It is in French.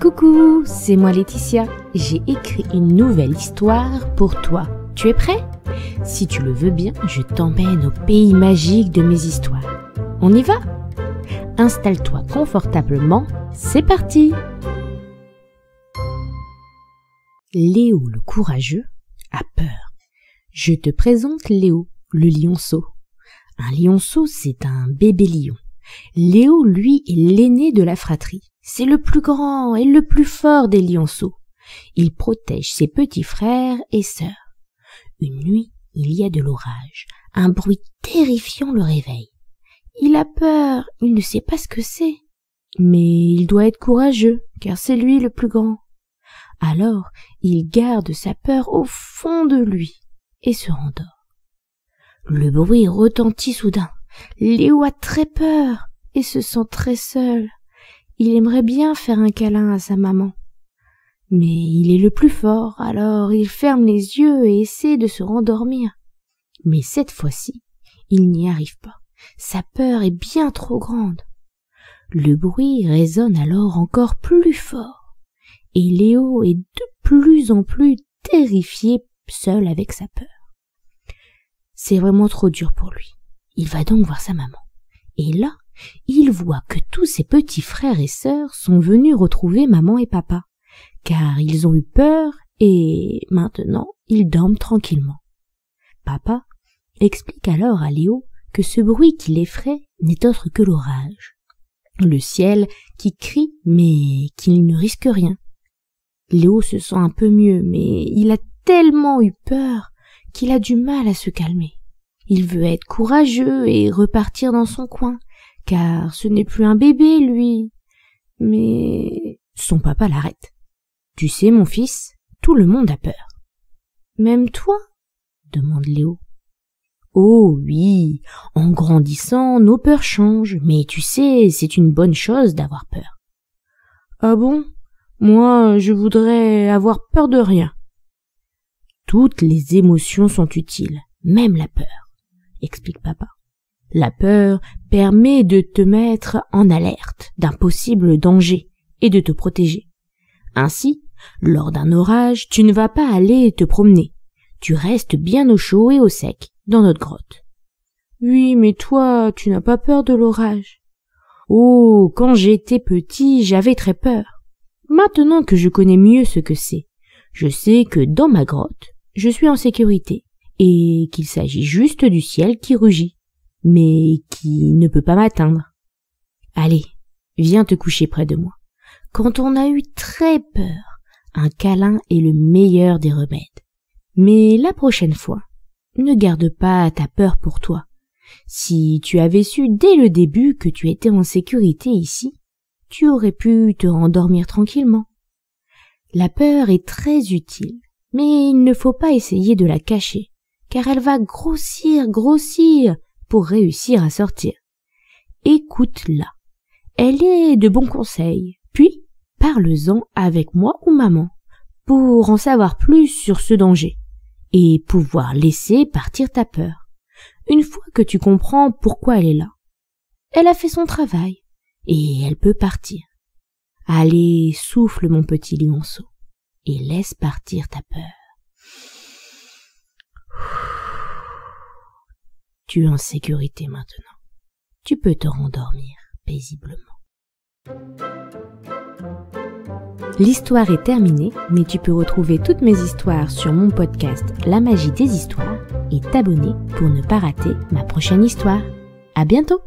Coucou, c'est moi Laetitia. J'ai écrit une nouvelle histoire pour toi. Tu es prêt Si tu le veux bien, je t'emmène au pays magique de mes histoires. On y va Installe-toi confortablement, c'est parti Léo le courageux a peur. Je te présente Léo, le lionceau. Un lionceau, c'est un bébé lion. Léo, lui, est l'aîné de la fratrie. C'est le plus grand et le plus fort des lionceaux. Il protège ses petits frères et sœurs. Une nuit, il y a de l'orage. Un bruit terrifiant le réveille. Il a peur, il ne sait pas ce que c'est. Mais il doit être courageux, car c'est lui le plus grand. Alors, il garde sa peur au fond de lui et se rendort. Le bruit retentit soudain. Léo a très peur et se sent très seul. Il aimerait bien faire un câlin à sa maman. Mais il est le plus fort, alors il ferme les yeux et essaie de se rendormir. Mais cette fois-ci, il n'y arrive pas. Sa peur est bien trop grande. Le bruit résonne alors encore plus fort, et Léo est de plus en plus terrifié seul avec sa peur. C'est vraiment trop dur pour lui. Il va donc voir sa maman. Et là, il voit que tous ses petits frères et sœurs sont venus retrouver maman et papa, car ils ont eu peur et maintenant ils dorment tranquillement. Papa explique alors à Léo que ce bruit qui l'effraie n'est autre que l'orage. Le ciel qui crie mais qu'il ne risque rien. Léo se sent un peu mieux mais il a tellement eu peur qu'il a du mal à se calmer. Il veut être courageux et repartir dans son coin, car ce n'est plus un bébé, lui. Mais son papa l'arrête. Tu sais, mon fils, tout le monde a peur. Même toi? demande Léo. Oh oui, en grandissant, nos peurs changent, mais tu sais, c'est une bonne chose d'avoir peur. Ah bon? Moi, je voudrais avoir peur de rien. Toutes les émotions sont utiles, même la peur explique papa. La peur permet de te mettre en alerte d'un possible danger et de te protéger. Ainsi, lors d'un orage, tu ne vas pas aller te promener. Tu restes bien au chaud et au sec dans notre grotte. Oui, mais toi, tu n'as pas peur de l'orage. Oh, quand j'étais petit, j'avais très peur. Maintenant que je connais mieux ce que c'est, je sais que dans ma grotte, je suis en sécurité et qu'il s'agit juste du ciel qui rugit, mais qui ne peut pas m'atteindre. Allez, viens te coucher près de moi. Quand on a eu très peur, un câlin est le meilleur des remèdes. Mais la prochaine fois, ne garde pas ta peur pour toi. Si tu avais su dès le début que tu étais en sécurité ici, tu aurais pu te rendormir tranquillement. La peur est très utile, mais il ne faut pas essayer de la cacher, car elle va grossir, grossir pour réussir à sortir. Écoute-la. Elle est de bons conseils, puis parle-en avec moi ou maman, pour en savoir plus sur ce danger, et pouvoir laisser partir ta peur. Une fois que tu comprends pourquoi elle est là, elle a fait son travail, et elle peut partir. Allez, souffle mon petit lionceau, et laisse partir ta peur. Tu es en sécurité maintenant. Tu peux te rendormir paisiblement. L'histoire est terminée, mais tu peux retrouver toutes mes histoires sur mon podcast La magie des histoires et t'abonner pour ne pas rater ma prochaine histoire. À bientôt!